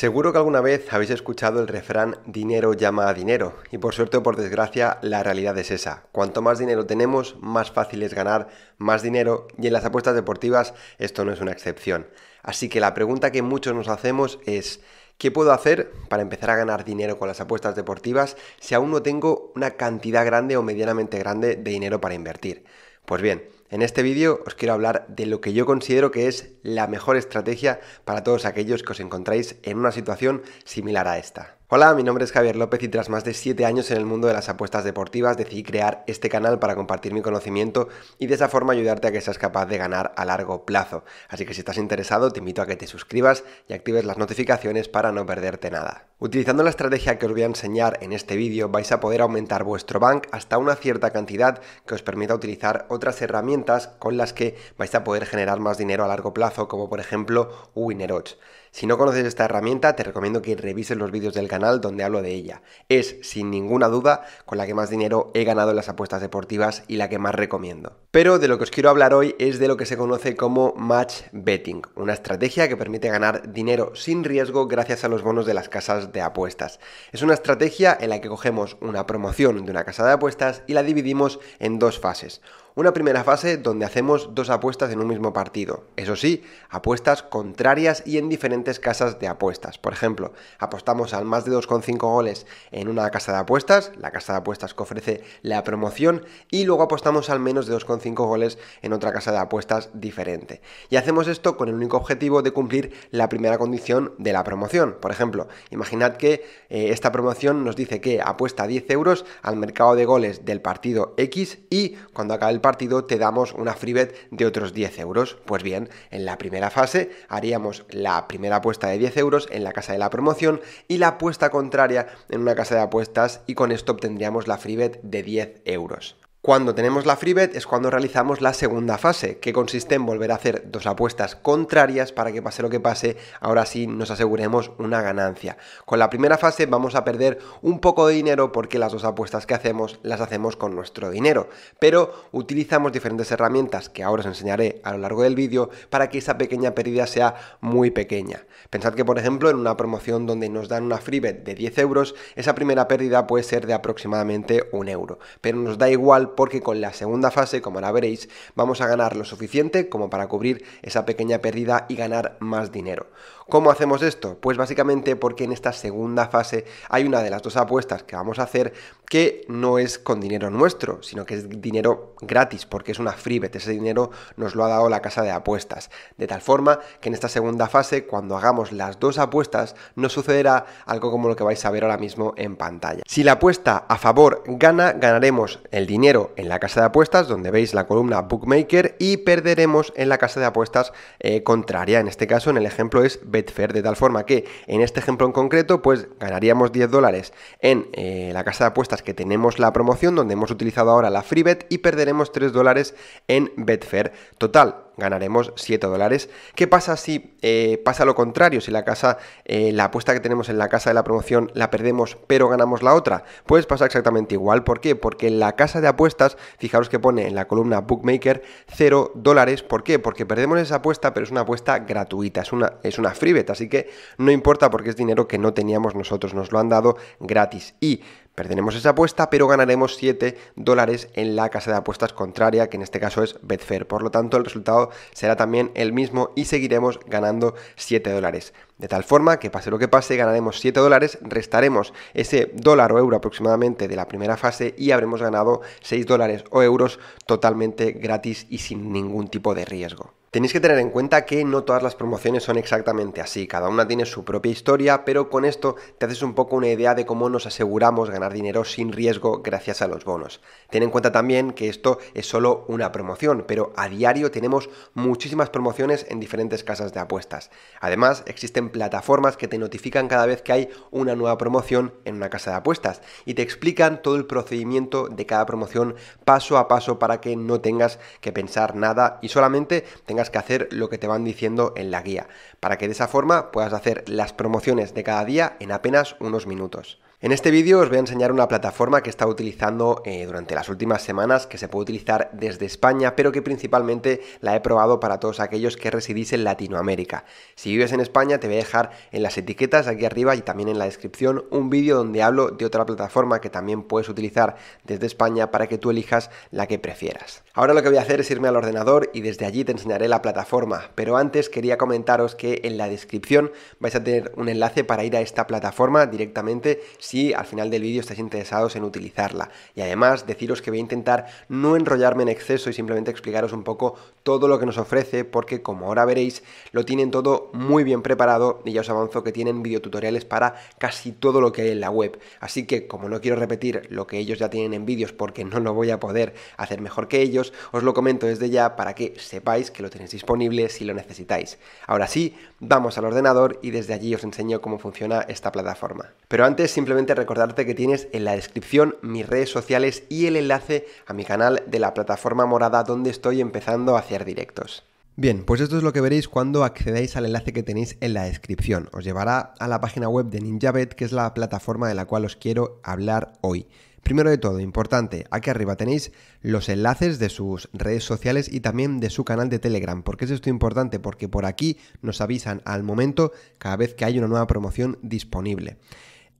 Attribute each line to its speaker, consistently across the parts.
Speaker 1: Seguro que alguna vez habéis escuchado el refrán dinero llama a dinero y por suerte o por desgracia la realidad es esa. Cuanto más dinero tenemos, más fácil es ganar más dinero y en las apuestas deportivas esto no es una excepción. Así que la pregunta que muchos nos hacemos es ¿qué puedo hacer para empezar a ganar dinero con las apuestas deportivas si aún no tengo una cantidad grande o medianamente grande de dinero para invertir? Pues bien, en este vídeo os quiero hablar de lo que yo considero que es la mejor estrategia para todos aquellos que os encontráis en una situación similar a esta. Hola, mi nombre es Javier López y tras más de 7 años en el mundo de las apuestas deportivas decidí crear este canal para compartir mi conocimiento y de esa forma ayudarte a que seas capaz de ganar a largo plazo. Así que si estás interesado te invito a que te suscribas y actives las notificaciones para no perderte nada. Utilizando la estrategia que os voy a enseñar en este vídeo vais a poder aumentar vuestro bank hasta una cierta cantidad que os permita utilizar otras herramientas con las que vais a poder generar más dinero a largo plazo como por ejemplo WinnerOach. Si no conoces esta herramienta, te recomiendo que revises los vídeos del canal donde hablo de ella. Es, sin ninguna duda, con la que más dinero he ganado en las apuestas deportivas y la que más recomiendo. Pero de lo que os quiero hablar hoy es de lo que se conoce como match betting, una estrategia que permite ganar dinero sin riesgo gracias a los bonos de las casas de apuestas. Es una estrategia en la que cogemos una promoción de una casa de apuestas y la dividimos en dos fases una primera fase donde hacemos dos apuestas en un mismo partido. Eso sí, apuestas contrarias y en diferentes casas de apuestas. Por ejemplo, apostamos al más de 2,5 goles en una casa de apuestas, la casa de apuestas que ofrece la promoción, y luego apostamos al menos de 2,5 goles en otra casa de apuestas diferente. Y hacemos esto con el único objetivo de cumplir la primera condición de la promoción. Por ejemplo, imaginad que eh, esta promoción nos dice que apuesta 10 euros al mercado de goles del partido X y cuando acabe el partido te damos una freebet de otros 10 euros. Pues bien, en la primera fase haríamos la primera apuesta de 10 euros en la casa de la promoción y la apuesta contraria en una casa de apuestas y con esto obtendríamos la freebet de 10 euros. Cuando tenemos la freebet es cuando realizamos la segunda fase, que consiste en volver a hacer dos apuestas contrarias para que pase lo que pase, ahora sí nos aseguremos una ganancia. Con la primera fase vamos a perder un poco de dinero porque las dos apuestas que hacemos las hacemos con nuestro dinero, pero utilizamos diferentes herramientas que ahora os enseñaré a lo largo del vídeo para que esa pequeña pérdida sea muy pequeña. Pensad que por ejemplo en una promoción donde nos dan una freebet de 10 euros, esa primera pérdida puede ser de aproximadamente un euro, pero nos da igual porque con la segunda fase, como la veréis, vamos a ganar lo suficiente como para cubrir esa pequeña pérdida y ganar más dinero. ¿Cómo hacemos esto? Pues básicamente porque en esta segunda fase hay una de las dos apuestas que vamos a hacer que no es con dinero nuestro, sino que es dinero gratis porque es una freebet, ese dinero nos lo ha dado la casa de apuestas. De tal forma que en esta segunda fase, cuando hagamos las dos apuestas, nos sucederá algo como lo que vais a ver ahora mismo en pantalla. Si la apuesta a favor gana, ganaremos el dinero en la casa de apuestas, donde veis la columna Bookmaker, y perderemos en la casa de apuestas eh, contraria. En este caso, en el ejemplo es Betfair, de tal forma que en este ejemplo en concreto, pues ganaríamos 10 dólares en eh, la casa de apuestas que tenemos la promoción, donde hemos utilizado ahora la FreeBet, y perderemos 3 dólares en Betfair. Total, ganaremos 7 dólares. ¿Qué pasa si eh, pasa lo contrario? Si la casa, eh, la apuesta que tenemos en la casa de la promoción la perdemos pero ganamos la otra. Pues pasa exactamente igual. ¿Por qué? Porque en la casa de apuestas, fijaros que pone en la columna Bookmaker 0 dólares. ¿Por qué? Porque perdemos esa apuesta pero es una apuesta gratuita, es una, es una así que no importa porque es dinero que no teníamos nosotros, nos lo han dado gratis. Y Perderemos esa apuesta, pero ganaremos 7 dólares en la casa de apuestas contraria, que en este caso es Betfair. Por lo tanto, el resultado será también el mismo y seguiremos ganando 7 dólares. De tal forma que pase lo que pase, ganaremos 7 dólares, restaremos ese dólar o euro aproximadamente de la primera fase y habremos ganado 6 dólares o euros totalmente gratis y sin ningún tipo de riesgo. Tenéis que tener en cuenta que no todas las promociones son exactamente así, cada una tiene su propia historia, pero con esto te haces un poco una idea de cómo nos aseguramos ganar dinero sin riesgo gracias a los bonos. Ten en cuenta también que esto es solo una promoción, pero a diario tenemos muchísimas promociones en diferentes casas de apuestas. Además, existen plataformas que te notifican cada vez que hay una nueva promoción en una casa de apuestas y te explican todo el procedimiento de cada promoción paso a paso para que no tengas que pensar nada y solamente tengas que hacer lo que te van diciendo en la guía, para que de esa forma puedas hacer las promociones de cada día en apenas unos minutos. En este vídeo os voy a enseñar una plataforma que he estado utilizando eh, durante las últimas semanas, que se puede utilizar desde España, pero que principalmente la he probado para todos aquellos que residís en Latinoamérica. Si vives en España te voy a dejar en las etiquetas aquí arriba y también en la descripción un vídeo donde hablo de otra plataforma que también puedes utilizar desde España para que tú elijas la que prefieras. Ahora lo que voy a hacer es irme al ordenador y desde allí te enseñaré la plataforma, pero antes quería comentaros que en la descripción vais a tener un enlace para ir a esta plataforma directamente si al final del vídeo estáis interesados en utilizarla. Y además deciros que voy a intentar no enrollarme en exceso y simplemente explicaros un poco todo lo que nos ofrece porque como ahora veréis lo tienen todo muy bien preparado y ya os avanzo que tienen videotutoriales para casi todo lo que hay en la web. Así que como no quiero repetir lo que ellos ya tienen en vídeos porque no lo voy a poder hacer mejor que ellos, os lo comento desde ya para que sepáis que lo tenéis disponible si lo necesitáis. Ahora sí, vamos al ordenador y desde allí os enseño cómo funciona esta plataforma. Pero antes simplemente recordarte que tienes en la descripción mis redes sociales y el enlace a mi canal de la plataforma morada donde estoy empezando a hacer directos. Bien, pues esto es lo que veréis cuando accedáis al enlace que tenéis en la descripción. Os llevará a la página web de Ninjabet, que es la plataforma de la cual os quiero hablar hoy. Primero de todo, importante, aquí arriba tenéis los enlaces de sus redes sociales y también de su canal de Telegram. ¿Por qué es esto importante? Porque por aquí nos avisan al momento cada vez que hay una nueva promoción disponible.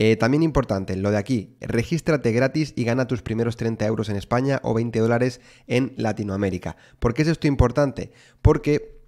Speaker 1: Eh, también importante, lo de aquí, regístrate gratis y gana tus primeros 30 euros en España o 20 dólares en Latinoamérica. ¿Por qué es esto importante? Porque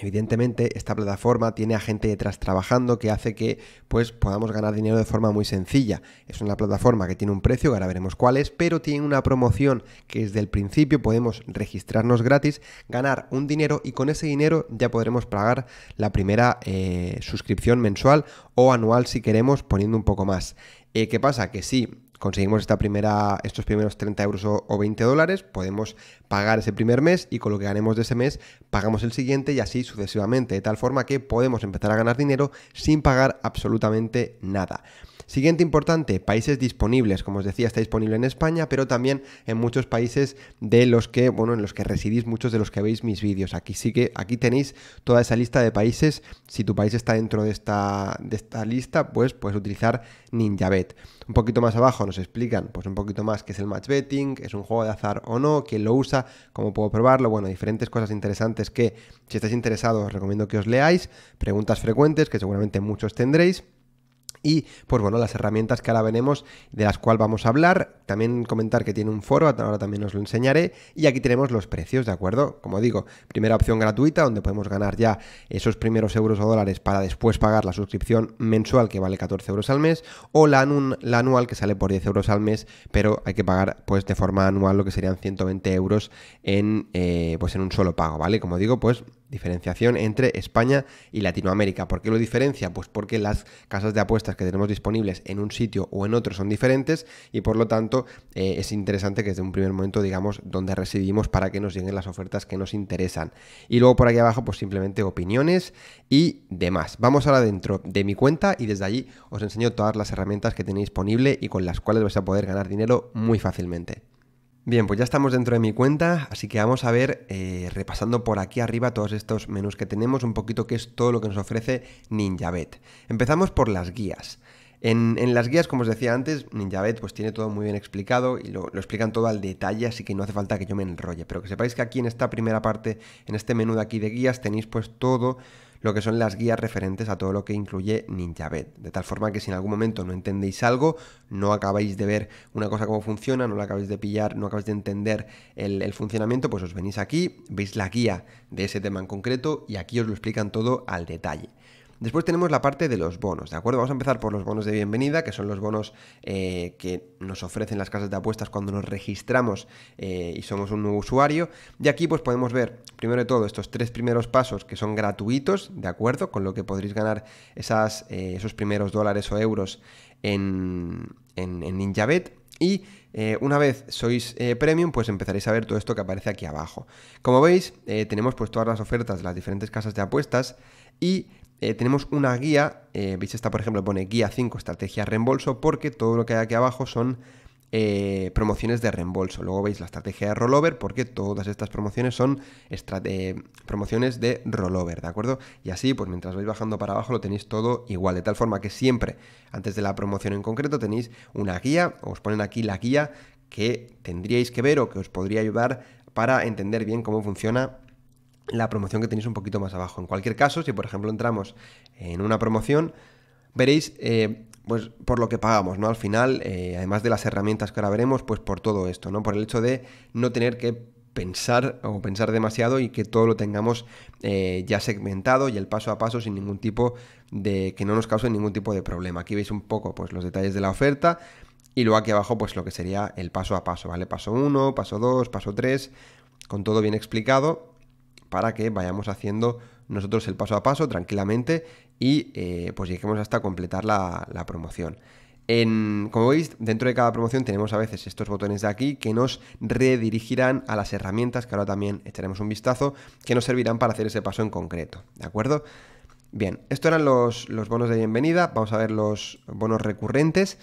Speaker 1: Evidentemente, esta plataforma tiene a gente detrás trabajando que hace que pues, podamos ganar dinero de forma muy sencilla. Es una plataforma que tiene un precio, ahora veremos cuál es, pero tiene una promoción que desde el principio podemos registrarnos gratis, ganar un dinero y con ese dinero ya podremos pagar la primera eh, suscripción mensual o anual si queremos, poniendo un poco más. Eh, ¿Qué pasa? Que sí, conseguimos esta primera, estos primeros 30 euros o, o, 20 dólares, podemos pagar ese primer mes y con lo que ganemos de ese mes pagamos el siguiente y así sucesivamente, de tal forma que podemos empezar a ganar dinero sin pagar absolutamente nada. Siguiente importante, países disponibles. Como os decía, está disponible en España, pero también en muchos países de los que, bueno, en los que residís muchos de los que veis mis vídeos. Aquí sí que, aquí tenéis toda esa lista de países. Si tu país está dentro de esta, de esta lista, pues puedes utilizar Ninjabet. Un poquito más abajo nos explican, pues un poquito más qué es el match betting, es un juego de azar o no, quién lo usa, cómo puedo probarlo, bueno, diferentes cosas interesantes que si estáis interesados os recomiendo que os leáis, preguntas frecuentes que seguramente muchos tendréis. Y pues bueno, las herramientas que ahora veremos, de las cuales vamos a hablar, también comentar que tiene un foro, ahora también os lo enseñaré, y aquí tenemos los precios, ¿de acuerdo? Como digo, primera opción gratuita, donde podemos ganar ya esos primeros euros o dólares para después pagar la suscripción mensual que vale 14 euros al mes, o la, anual que sale por 10 euros al mes, pero hay que pagar pues de forma anual lo que serían 120 euros en, eh, pues, en un solo pago, ¿vale? Como digo, pues diferenciación entre España y Latinoamérica. ¿Por qué lo diferencia? Pues porque las casas de apuestas que tenemos disponibles en un sitio o en otro son diferentes y por lo tanto eh, es interesante que desde un primer momento digamos donde residimos para que nos lleguen las ofertas que nos interesan. Y luego por aquí abajo pues simplemente opiniones y demás. Vamos ahora dentro de mi cuenta y desde allí os enseño todas las herramientas que tenéis disponible y con las cuales vais a poder ganar dinero muy fácilmente. Bien, pues ya estamos dentro de mi cuenta, así que vamos a ver, eh, repasando por aquí arriba todos estos menús que tenemos, un poquito qué es todo lo que nos ofrece NinjaBet. Empezamos por las guías. En, las guías, como os decía antes, NinjaBet pues tiene todo muy bien explicado y lo, lo, explican todo al detalle, así que no hace falta que yo me enrolle. Pero que sepáis que aquí en esta primera parte, en este menú de aquí de guías, tenéis pues todo lo que son las guías referentes a todo lo que incluye NinjaBet. De tal forma que si en algún momento no entendéis algo, no acabáis de ver una cosa cómo funciona, no la acabáis de pillar, no acabáis de entender el, el funcionamiento, pues os venís aquí, veis la guía de ese tema en concreto y aquí os lo explican todo al detalle. Después tenemos la parte de los bonos, ¿de acuerdo? Vamos a empezar por los bonos de bienvenida, que son los bonos eh, que nos ofrecen las casas de apuestas cuando nos registramos eh, y somos un nuevo usuario. Y aquí pues podemos ver, primero de todo, estos tres primeros pasos que son gratuitos, ¿de acuerdo? Con lo que podréis ganar esas, eh, esos primeros dólares o euros en, en, Ninjabet. Y una vez sois premium, pues empezaréis a ver todo esto que aparece aquí abajo. Como veis, tenemos pues todas las ofertas de las diferentes casas de apuestas y eh, tenemos una guía, eh, veis esta por ejemplo pone guía 5 estrategia reembolso porque todo lo que hay aquí abajo son eh, promociones de reembolso. Luego veis la estrategia de rollover porque todas estas promociones son promociones de rollover, ¿de acuerdo? Y así pues mientras vais bajando para abajo lo tenéis todo igual, de tal forma que siempre antes de la promoción en concreto tenéis una guía, os ponen aquí la guía que tendríais que ver o que os podría ayudar para entender bien cómo funciona la promoción que tenéis un poquito más abajo. En cualquier caso, si por ejemplo entramos en una promoción, veréis eh, pues por lo que pagamos, ¿no? Al final, eh, además de las herramientas que ahora veremos, pues por todo esto, ¿no? Por el hecho de no tener que pensar o pensar demasiado y que todo lo tengamos eh, ya segmentado y el paso a paso sin ningún tipo de que no nos cause ningún tipo de problema. Aquí veis un poco pues los detalles de la oferta y luego aquí abajo pues lo que sería el paso a paso, ¿vale? Paso 1, paso 2, paso 3, con todo bien explicado para que vayamos haciendo nosotros el paso a paso tranquilamente y eh, pues lleguemos hasta completar la, promoción. como veis, dentro de cada promoción tenemos a veces estos botones de aquí que nos redirigirán a las herramientas, que ahora también echaremos un vistazo, que nos servirán para hacer ese paso en concreto, ¿de acuerdo? Bien, estos eran los, los bonos de bienvenida, vamos a ver los bonos recurrentes,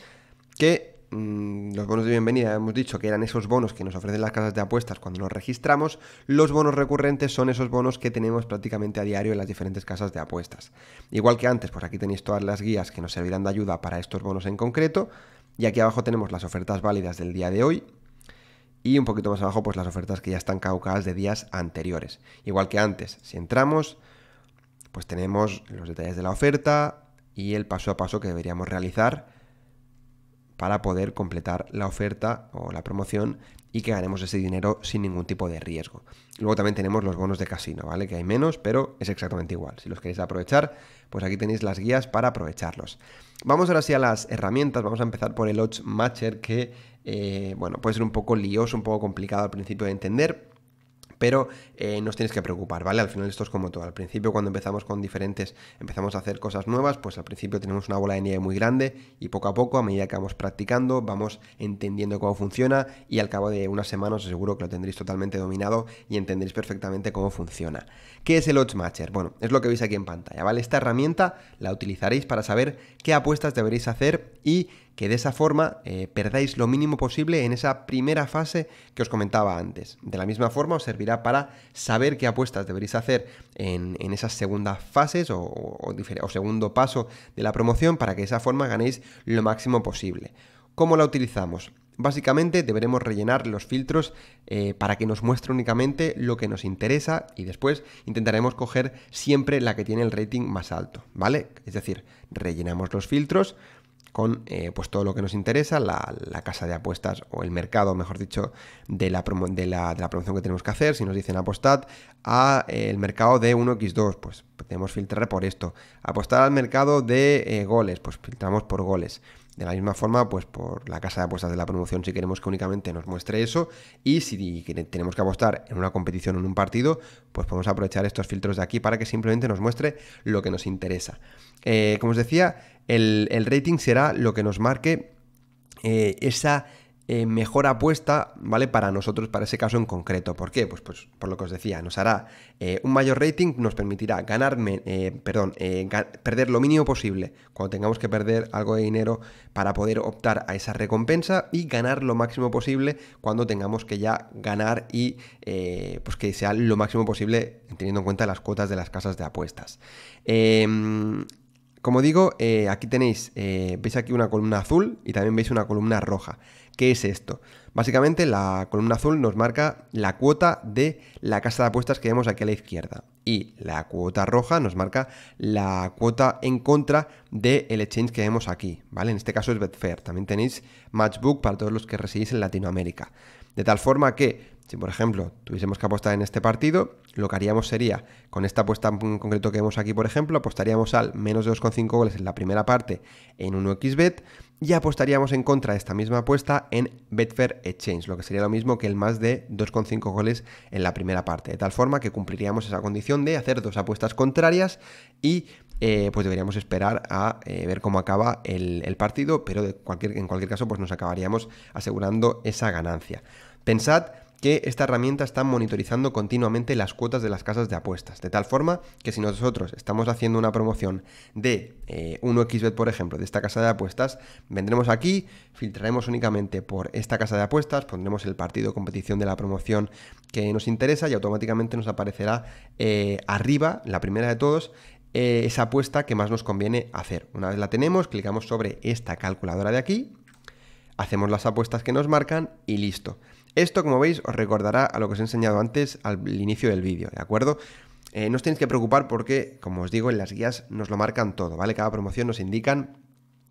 Speaker 1: que Mm, los bonos de bienvenida hemos dicho que eran esos bonos que nos ofrecen las casas de apuestas cuando nos registramos, los bonos recurrentes son esos bonos que tenemos prácticamente a diario en las diferentes casas de apuestas. Igual que antes, pues aquí tenéis todas las guías que nos servirán de ayuda para estos bonos en concreto, y aquí abajo tenemos las ofertas válidas del día de hoy, y un poquito más abajo pues las ofertas que ya están caucadas de días anteriores. Igual que antes, si entramos, pues tenemos los detalles de la oferta y el paso a paso que deberíamos realizar para poder completar la oferta o la promoción y que ganemos ese dinero sin ningún tipo de riesgo. Luego también tenemos los bonos de casino, ¿vale? Que hay menos, pero es exactamente igual. Si los queréis aprovechar, pues aquí tenéis las guías para aprovecharlos. Vamos ahora sí a las herramientas, vamos a empezar por el Odds Matcher que, eh, bueno, puede ser un poco lioso, un poco complicado al principio de entender, pero eh, no os tienes que preocupar, ¿vale? Al final esto es como todo. Al principio cuando empezamos con diferentes, empezamos a hacer cosas nuevas, pues al principio tenemos una bola de nieve muy grande y poco a poco, a medida que vamos practicando, vamos entendiendo cómo funciona y al cabo de unas semanas seguro que lo tendréis totalmente dominado y entenderéis perfectamente cómo funciona. ¿Qué es el Odds Matcher? Bueno, es lo que veis aquí en pantalla, ¿vale? Esta herramienta la utilizaréis para saber qué apuestas deberéis hacer y que de esa forma eh, perdáis lo mínimo posible en esa primera fase que os comentaba antes. De la misma forma os servirá para saber qué apuestas deberéis hacer en, esas segundas fases o, segundo paso de la promoción para que de esa forma ganéis lo máximo posible. ¿Cómo la utilizamos? Básicamente deberemos rellenar los filtros eh, para que nos muestre únicamente lo que nos interesa y después intentaremos coger siempre la que tiene el rating más alto, ¿vale? Es decir, rellenamos los filtros, con eh, pues todo lo que nos interesa, la, casa de apuestas o el mercado, mejor dicho, de la, de, la, promoción que tenemos que hacer, si nos dicen apostad a eh, el mercado de 1x2, pues podemos filtrar por esto, apostar al mercado de eh, goles, pues filtramos por goles. De la misma forma, pues por la casa de apuestas de la promoción, si queremos que únicamente nos muestre eso, y si tenemos que apostar en una competición o en un partido, pues podemos aprovechar estos filtros de aquí para que simplemente nos muestre lo que nos interesa. Eh, como os decía, el, rating será lo que nos marque eh, esa eh, mejor apuesta, ¿vale? Para nosotros, para ese caso en concreto. ¿Por qué? Pues, pues por lo que os decía, nos hará eh, un mayor rating, nos permitirá ganar eh, perdón, perder lo mínimo posible cuando tengamos que perder algo de dinero para poder optar a esa recompensa y ganar lo máximo posible cuando tengamos que ya ganar y pues que sea lo máximo posible teniendo en cuenta las cuotas de las casas de apuestas. Em, como digo, aquí tenéis, veis aquí una columna azul y también veis una columna roja. ¿Qué es esto? Básicamente la columna azul nos marca la cuota de la casa de apuestas que vemos aquí a la izquierda y la cuota roja nos marca la cuota en contra del el exchange que vemos aquí, ¿vale? En este caso es Betfair, también tenéis Matchbook para todos los que residís en Latinoamérica. De tal forma que, si por ejemplo tuviésemos que apostar en este partido, lo que haríamos sería, con esta apuesta en concreto que vemos aquí, por ejemplo, apostaríamos al menos de 2,5 goles en la primera parte en 1xbet y apostaríamos en contra de esta misma apuesta en Betfair Exchange, lo que sería lo mismo que el más de 2,5 goles en la primera parte, de tal forma que cumpliríamos esa condición de hacer dos apuestas contrarias y eh, pues deberíamos esperar a eh, ver cómo acaba el, partido, pero en cualquier caso pues nos acabaríamos asegurando esa ganancia. Pensad que esta herramienta está monitorizando continuamente las cuotas de las casas de apuestas, de tal forma que si nosotros estamos haciendo una promoción de 1xbet, eh, por ejemplo, de esta casa de apuestas, vendremos aquí, filtraremos únicamente por esta casa de apuestas, pondremos el partido competición de la promoción que nos interesa y automáticamente nos aparecerá eh, arriba, la primera de todos, eh, esa apuesta que más nos conviene hacer. Una vez la tenemos, clicamos sobre esta calculadora de aquí, hacemos las apuestas que nos marcan y listo. Esto, como veis, os recordará a lo que os he enseñado antes al inicio del vídeo, ¿de acuerdo? Eh, no os tenéis que preocupar porque, como os digo, en las guías nos lo marcan todo, ¿vale? Cada promoción nos indican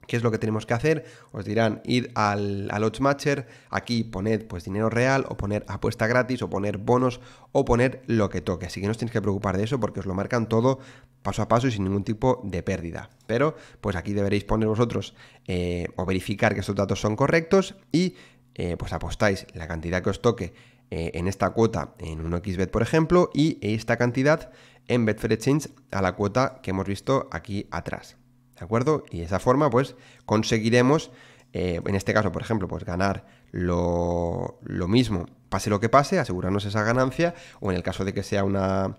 Speaker 1: qué es lo que tenemos que hacer, os dirán id al, al Matcher, aquí poned pues dinero real o poner apuesta gratis o poner bonos o poner lo que toque, así que no os tenéis que preocupar de eso porque os lo marcan todo paso a paso y sin ningún tipo de pérdida. Pero pues aquí deberéis poner vosotros eh, o verificar que estos datos son correctos y eh, pues apostáis la cantidad que os toque eh, en esta cuota en un XBet, por ejemplo, y esta cantidad en Betfair Exchange a la cuota que hemos visto aquí atrás. ¿De acuerdo? Y de esa forma, pues conseguiremos, eh, en este caso, por ejemplo, pues ganar lo, lo, mismo, pase lo que pase, asegurarnos esa ganancia, o en el caso de que sea una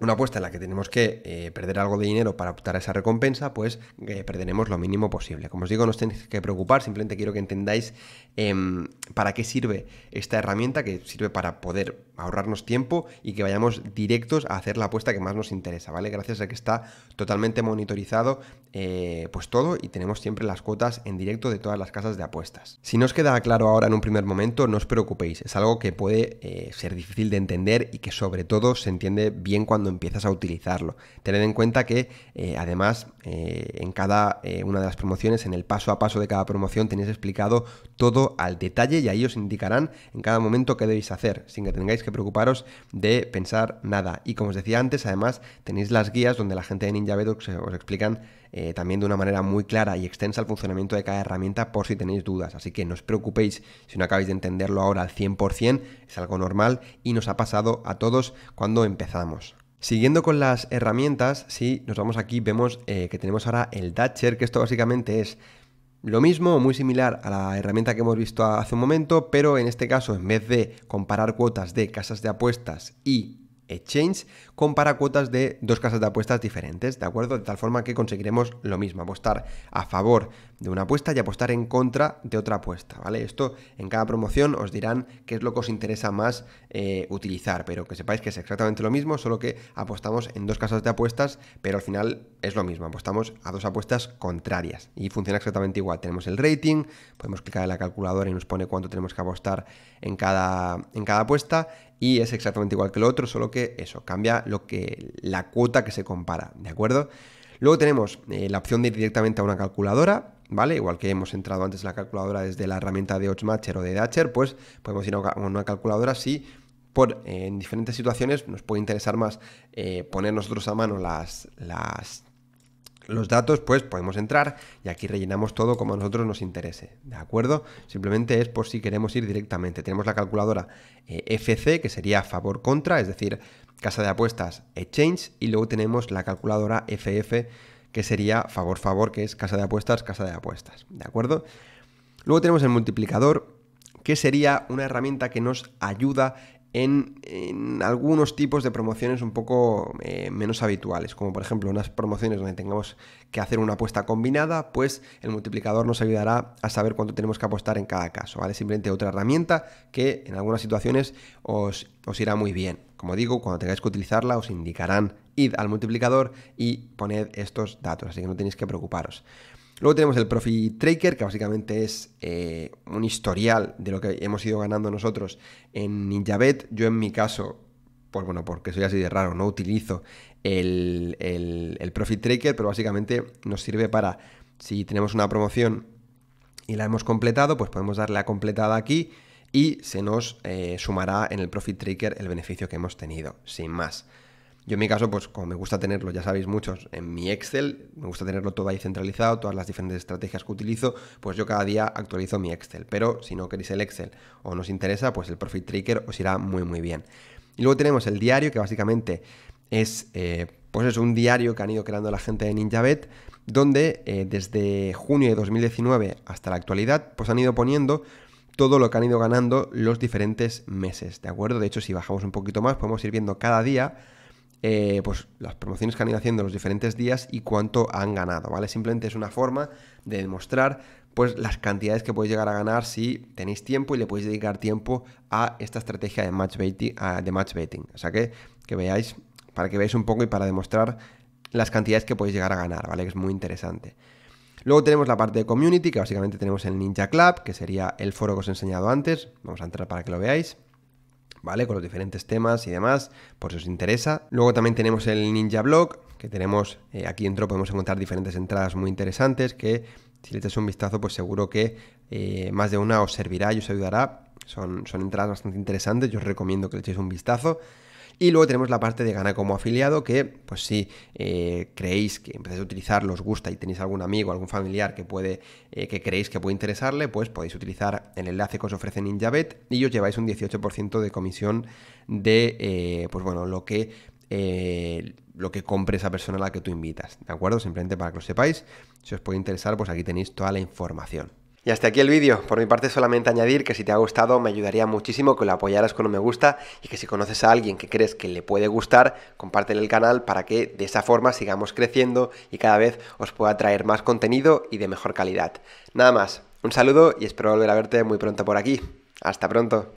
Speaker 1: una apuesta en la que tenemos que eh, perder algo de dinero para optar a esa recompensa, pues eh, perderemos lo mínimo posible. Como os digo, no os tenéis que preocupar, simplemente quiero que entendáis em, para qué sirve esta herramienta, que sirve para poder ahorrarnos tiempo y que vayamos directos a hacer la apuesta que más nos interesa, ¿vale? Gracias a que está totalmente monitorizado eh, pues todo y tenemos siempre las cuotas en directo de todas las casas de apuestas. Si no os queda claro ahora en un primer momento, no os preocupéis, es algo que puede ser difícil de entender y que sobre todo se entiende bien cuando empiezas a utilizarlo. Tened en cuenta que eh, además eh, en cada eh, una de las promociones, en el paso a paso de cada promoción, tenéis explicado todo al detalle y ahí os indicarán en cada momento qué debéis hacer, sin que tengáis que preocuparos de pensar nada. Y como os decía antes, además tenéis las guías donde la gente de Ninja os explican también de una manera muy clara y extensa el funcionamiento de cada herramienta por si tenéis dudas. Así que no os preocupéis si no acabáis de entenderlo ahora al 100%, es algo normal y nos ha pasado a todos cuando empezamos. Siguiendo con las herramientas, si nos vamos aquí, vemos eh, que tenemos ahora el Datcher, que esto básicamente es lo mismo muy similar a la herramienta que hemos visto hace un momento, pero en este caso, en vez de comparar cuotas de casas de apuestas y exchange, compara cuotas de dos casas de apuestas diferentes, ¿de acuerdo? De tal forma que conseguiremos lo mismo, apostar a favor de una apuesta y apostar en contra de otra apuesta, ¿vale? Esto en cada promoción os dirán qué es lo que os interesa más eh, utilizar, pero que sepáis que es exactamente lo mismo, solo que apostamos en dos casas de apuestas, pero al final es lo mismo, apostamos a dos apuestas contrarias y funciona exactamente igual. Tenemos el rating, podemos clicar en la calculadora y nos pone cuánto tenemos que apostar en cada, en cada apuesta y es exactamente igual que lo otro, solo que eso, cambia que, la cuota que se compara, ¿de acuerdo? Luego tenemos eh, la opción de ir directamente a una calculadora, ¿vale? Igual que hemos entrado antes en la calculadora desde la herramienta de Oddsmatcher o de Datcher, pues podemos ir a una calculadora si por, eh, en diferentes situaciones nos puede interesar más eh, poner nosotros a mano las, los datos, pues podemos entrar y aquí rellenamos todo como a nosotros nos interese, ¿de acuerdo? Simplemente es por si queremos ir directamente. Tenemos la calculadora FC, que sería favor-contra, es decir, casa de apuestas Exchange y luego tenemos la calculadora FF que sería favor favor, que es casa de apuestas, casa de apuestas, ¿de acuerdo? Luego tenemos el multiplicador, que sería una herramienta que nos ayuda en, algunos tipos de promociones un poco eh, menos habituales, como por ejemplo unas promociones donde tengamos que hacer una apuesta combinada, pues el multiplicador nos ayudará a saber cuánto tenemos que apostar en cada caso, ¿vale? Simplemente otra herramienta que en algunas situaciones os, os irá muy bien. Como digo, cuando tengáis que utilizarla os indicarán id al multiplicador y poned estos datos, así que no tenéis que preocuparos. Luego tenemos el Profit Tracker, que básicamente es eh, un historial de lo que hemos ido ganando nosotros en Ninjabet. Yo en mi caso, pues bueno, porque soy así de raro, no utilizo el, Profit Tracker, pero básicamente nos sirve para, si tenemos una promoción y la hemos completado, pues podemos darle a completada aquí y se nos eh, sumará en el Profit Tracker el beneficio que hemos tenido, sin más. Yo en mi caso, pues como me gusta tenerlo, ya sabéis muchos, en mi Excel, me gusta tenerlo todo ahí centralizado, todas las diferentes estrategias que utilizo, pues yo cada día actualizo mi Excel. Pero si no queréis el Excel o nos interesa, pues el Profit Tracker os irá muy muy bien. Y luego tenemos el diario, que básicamente es, eh, pues es un diario que han ido creando la gente de NinjaBet, donde eh, desde junio de 2019 hasta la actualidad, pues han ido poniendo todo lo que han ido ganando los diferentes meses, ¿de acuerdo? De hecho, si bajamos un poquito más, podemos ir viendo cada día eh, pues las promociones que han ido haciendo los diferentes días y cuánto han ganado, ¿vale? Simplemente es una forma de demostrar pues las cantidades que podéis llegar a ganar si tenéis tiempo y le podéis dedicar tiempo a esta estrategia de match betting, de match betting. O sea que, que veáis, para que veáis un poco y para demostrar las cantidades que podéis llegar a ganar, ¿vale? Que es muy interesante. Luego tenemos la parte de community, que básicamente tenemos el Ninja Club, que sería el foro que os he enseñado antes. Vamos a entrar para que lo veáis. ¿vale? Con los diferentes temas y demás, por si os interesa. Luego también tenemos el Ninja Blog, que tenemos eh, aquí dentro, podemos encontrar diferentes entradas muy interesantes que si le echas un vistazo, pues seguro que eh, más de una os servirá y os ayudará. Son, son entradas bastante interesantes, yo os recomiendo que le echéis un vistazo. Y luego tenemos la parte de gana como afiliado, que pues si eh, creéis que empezáis a utilizar os gusta y tenéis algún amigo, algún familiar que puede, eh, que creéis que puede interesarle, pues podéis utilizar el enlace que os ofrece Ninjabet y os lleváis un 18% de comisión de, eh, pues bueno, lo que lo que compre esa persona a la que tú invitas, ¿de acuerdo? Simplemente para que lo sepáis, si os puede interesar, pues aquí tenéis toda la información. Y hasta aquí el vídeo. Por mi parte solamente añadir que si te ha gustado me ayudaría muchísimo que lo apoyaras con un me gusta y que si conoces a alguien que crees que le puede gustar, compártele el canal para que de esa forma sigamos creciendo y cada vez os pueda traer más contenido y de mejor calidad. Nada más, un saludo y espero volver a verte muy pronto por aquí. Hasta pronto.